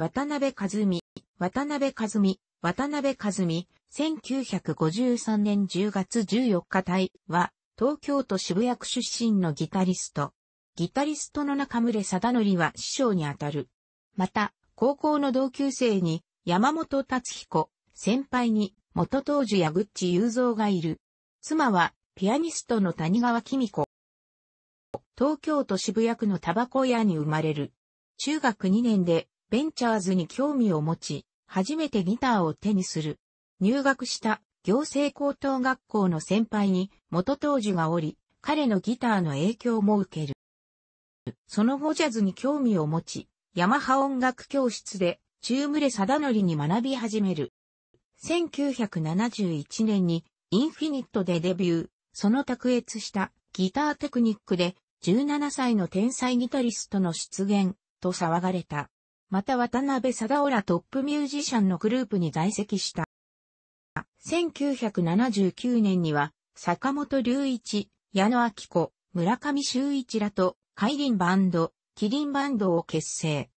渡辺和美、渡辺和美、渡辺和美、1953年10月14日隊は、東京都渋谷区出身のギタリスト。ギタリストの中村貞則は師匠にあたる。また、高校の同級生に山本達彦、先輩に元当時矢口雄三がいる。妻はピアニストの谷川紀美子。東京都渋谷区のタバコ屋に生まれる。中学2年でベンチャーズに興味を持ち、初めてギターを手にする。入学した行政高等学校の先輩に元当時がおり、彼のギターの影響も受ける。その後ジャズに興味を持ち、ヤマハ音楽教室でチュームレ・サダノリに学び始める。1971年にインフィニットでデビュー、その卓越したギターテクニックで17歳の天才ギタリストの出現と騒がれた。また渡辺貞夫らトップミュージシャンのグループに在籍した。1979年には、坂本隆一、矢野明子、村上修一らと、海林バンド、キリンバンドを結成。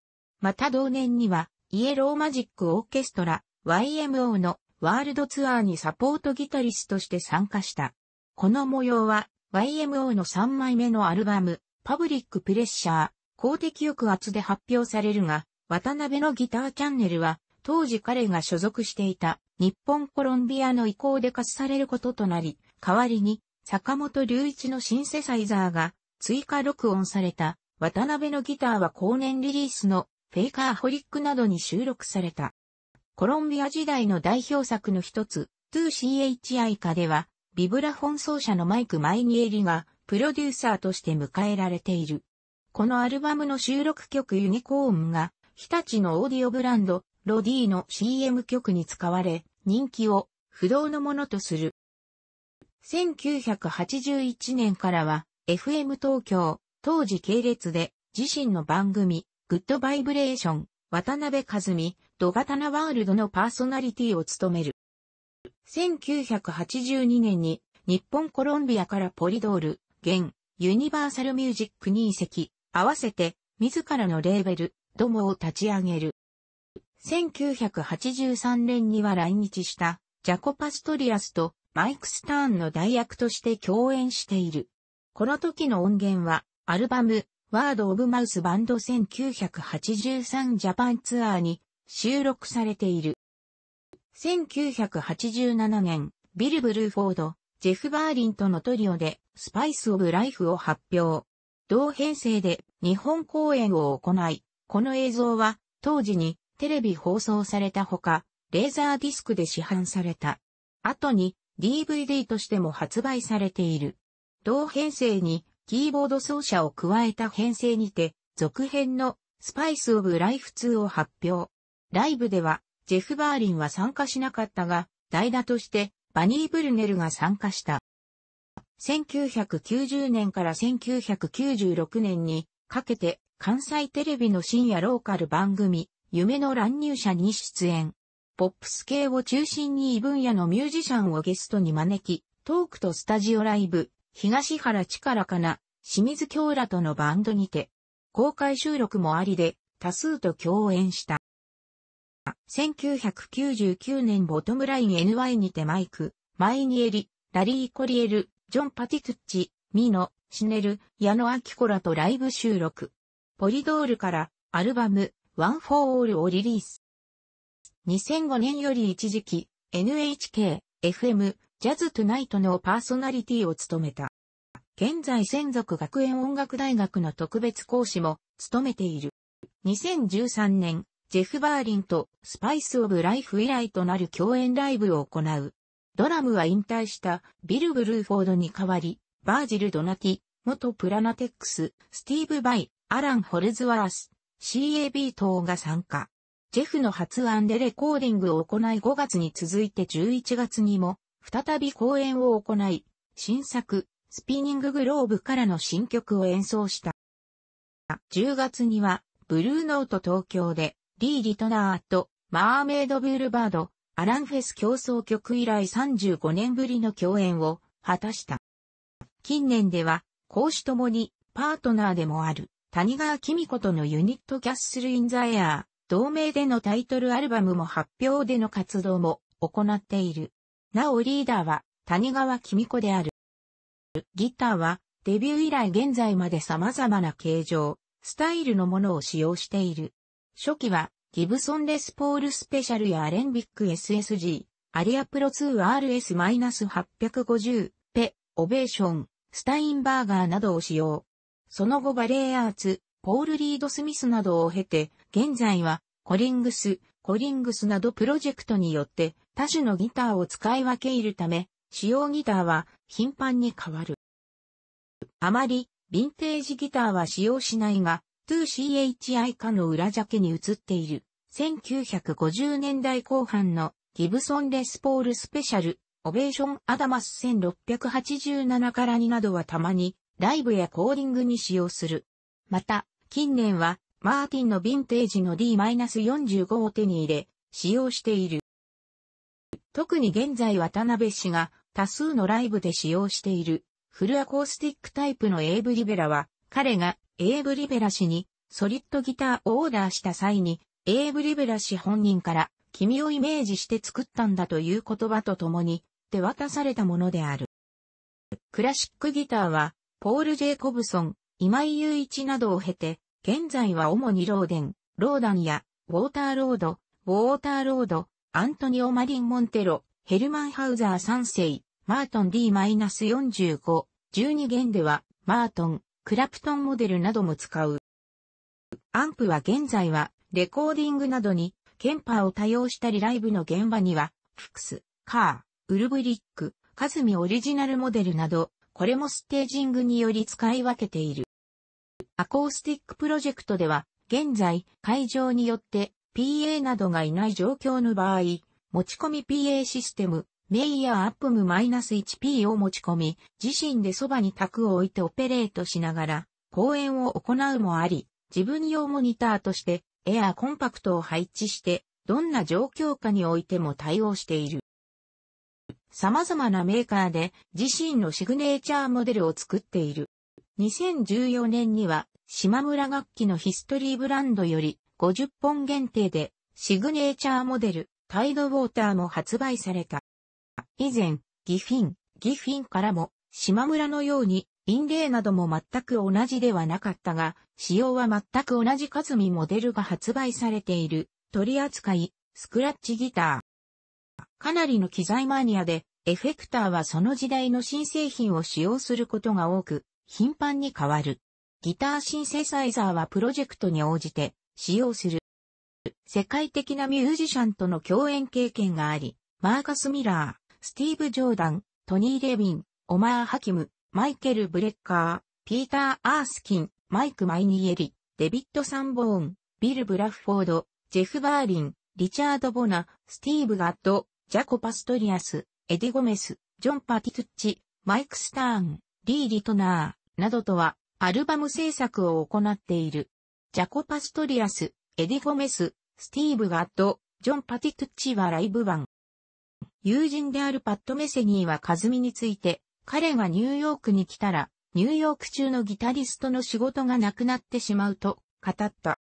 また同年には、イエローマジックオーケストラ、YMO のワールドツアーにサポートギタリストして参加した。この模様は、YMO の3枚目のアルバム、パブリックプレッシャー、公的抑圧で発表されるが、渡辺のギターチャンネルは、当時彼が所属していた日本コロンビアの意向で貸されることとなり、代わりに坂本隆一のシンセサイザーが追加録音された渡辺のギターは後年リリースのフェイカーホリックなどに収録された。コロンビア時代の代表作の一つ、2CHI 化では、ビブラフォン奏者のマイク・マイニエリがプロデューサーとして迎えられている。このアルバムの収録曲ユニコーンが日立のオーディオブランド、ロディの CM 曲に使われ、人気を不動のものとする。1981年からは、FM 東京、当時系列で、自身の番組、グッドバイブレーション、渡辺和美、ドガタナワールドのパーソナリティを務める。1982年に、日本コロンビアからポリドール、現、ユニバーサルミュージックに移籍、合わせて、自らのレーベル、どもを立ち上げる。1983年には来日したジャコパストリアスとマイク・スターンの代役として共演している。この時の音源はアルバムワード・オブ・マウス・バンド1983ジャパンツアーに収録されている。1987年、ビル・ブルーフォード、ジェフ・バーリンとのトリオでスパイス・オブ・ライフを発表。同編成で日本公演を行い、この映像は当時にテレビ放送されたほか、レーザーディスクで市販された。後に DVD としても発売されている。同編成にキーボード奏者を加えた編成にて、続編のスパイスオブライフ2を発表。ライブでは、ジェフ・バーリンは参加しなかったが、代打としてバニー・ブルネルが参加した。1990年から1996年にかけて関西テレビの深夜ローカル番組、夢の乱入者に出演。ポップス系を中心に異分野のミュージシャンをゲストに招き、トークとスタジオライブ、東原力かな、清水京らとのバンドにて、公開収録もありで、多数と共演した。1999年ボトムライン NY にてマイク、マイニエリ、ラリー・コリエル、ジョン・パティトゥッチ、ミノ、シネル、矢野明子らとライブ収録。ポリドールからアルバム、One for All をリリース。2005年より一時期、NHK、FM、ジャズトゥナイトのパーソナリティを務めた。現在専属学園音楽大学の特別講師も務めている。2013年、ジェフ・バーリンとスパイス・オブ・ライフ以来となる共演ライブを行う。ドラムは引退したビル・ブルーフォードに代わり、バージル・ドナティ、元プラナテックス、スティーブ・バイ、アラン・ホルズワラス、CAB 等が参加。ジェフの発案でレコーディングを行い5月に続いて11月にも、再び公演を行い、新作、スピニンググローブからの新曲を演奏した。10月には、ブルーノート東京で、リー・リトナーと、マーメイド・ブルバード、アランフェス競争曲以来35年ぶりの共演を果たした。近年では、講師ともにパートナーでもある谷川紀美子とのユニットキャッスル・イン・ザ・エアー、同名でのタイトルアルバムも発表での活動も行っている。なおリーダーは谷川紀美子である。ギターはデビュー以来現在まで様々な形状、スタイルのものを使用している。初期はギブソンレスポールスペシャルやアレンビック SSG、アリアプロ 2RS-850 ペ、オベーション、スタインバーガーなどを使用。その後バレーアーツ、ポール・リード・スミスなどを経て、現在は、コリングス、コリングスなどプロジェクトによって多種のギターを使い分けいるため、使用ギターは頻繁に変わる。あまり、ヴィンテージギターは使用しないが、2CHI 化の裏ジャケに映っている。1950年代後半のギブソンレスポールスペシャルオベーションアダマス1687から2などはたまにライブやコーディングに使用する。また、近年はマーティンのヴィンテージの D-45 を手に入れ、使用している。特に現在渡辺氏が多数のライブで使用しているフルアコースティックタイプのエイブ・リベラは、彼がエイブ・リベラ氏にソリッドギターをオーダーした際に、エイブ・リベラ氏本人から君をイメージして作ったんだという言葉とともに、って渡されたものである。クラシックギターは、ポール・ジェイコブソン、今井雄一などを経て、現在は主にローデン、ローダンや、ウォーターロード、ウォーターロード、アントニオ・マリン・モンテロ、ヘルマン・ハウザー3世、マートン D-45、12弦では、マートン、クラプトンモデルなども使う。アンプは現在は、レコーディングなどに、ケンパーを多用したりライブの現場には、フックス、カー、ウルブリック、カズミオリジナルモデルなど、これもステージングにより使い分けている。アコースティックプロジェクトでは、現在、会場によって PA などがいない状況の場合、持ち込み PA システム、メイヤーアップム -1P を持ち込み、自身でそばに卓を置いてオペレートしながら、講演を行うもあり、自分用モニターとして、エアーコンパクトを配置して、どんな状況下においても対応している。様々なメーカーで自身のシグネーチャーモデルを作っている。2014年には、島村楽器のヒストリーブランドより50本限定でシグネーチャーモデル、タイドウォーターも発売された。以前、ギフィン、ギフィンからも、島村のように、インレイなども全く同じではなかったが、仕様は全く同じズミモデルが発売されている、取り扱い、スクラッチギター。かなりの機材マニアで、エフェクターはその時代の新製品を使用することが多く、頻繁に変わる。ギターシンセサイザーはプロジェクトに応じて使用する。世界的なミュージシャンとの共演経験があり、マーカス・ミラー、スティーブ・ジョーダン、トニー・レビン、オマー・ハキム、マイケル・ブレッカー、ピーター・アースキン、マイク・マイニエリ、デビッド・サンボーン、ビル・ブラフフォード、ジェフ・バーリン、リチャード・ボナ、スティーブ・ガッド、ジャコ・パストリアス、エディ・ゴメス、ジョン・パティトゥッチ、マイク・スターン、リー・リトナー、などとは、アルバム制作を行っている。ジャコ・パストリアス、エディ・ゴメス、スティーブ・ガッド、ジョン・パティトゥッチはライブ版。友人であるパッド・メセニーはカズミについて、彼がニューヨークに来たら、ニューヨーク中のギタリストの仕事がなくなってしまうと語った。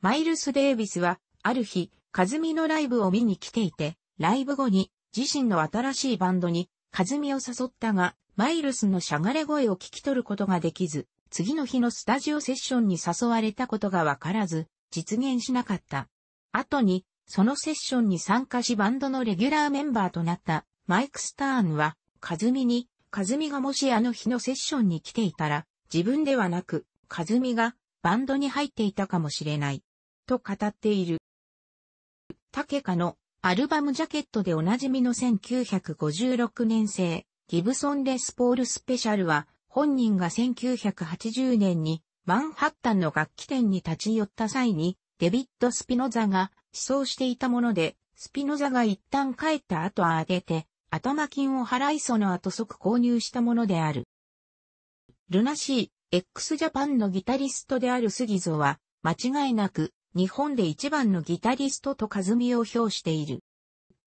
マイルス・デイビスは、ある日、カズミのライブを見に来ていて、ライブ後に自身の新しいバンドに、和美を誘ったが、マイルスのしゃがれ声を聞き取ることができず、次の日のスタジオセッションに誘われたことがわからず、実現しなかった。後に、そのセッションに参加しバンドのレギュラーメンバーとなったマイク・スターンは、カズミに、カズミがもしあの日のセッションに来ていたら、自分ではなく、カズミがバンドに入っていたかもしれない。と語っている。タケカのアルバムジャケットでおなじみの1956年製、ギブソン・レスポール・スペシャルは、本人が1980年にマンハッタンの楽器店に立ち寄った際に、デビッド・スピノザが思想していたもので、スピノザが一旦帰った後あげて、頭金を払いその後即購入したものである。ルナシー、x ジャパンのギタリストである杉ゾは、間違いなく、日本で一番のギタリストと和美を評している。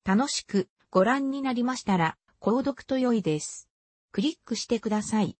楽しくご覧になりましたら、購読と良いです。クリックしてください。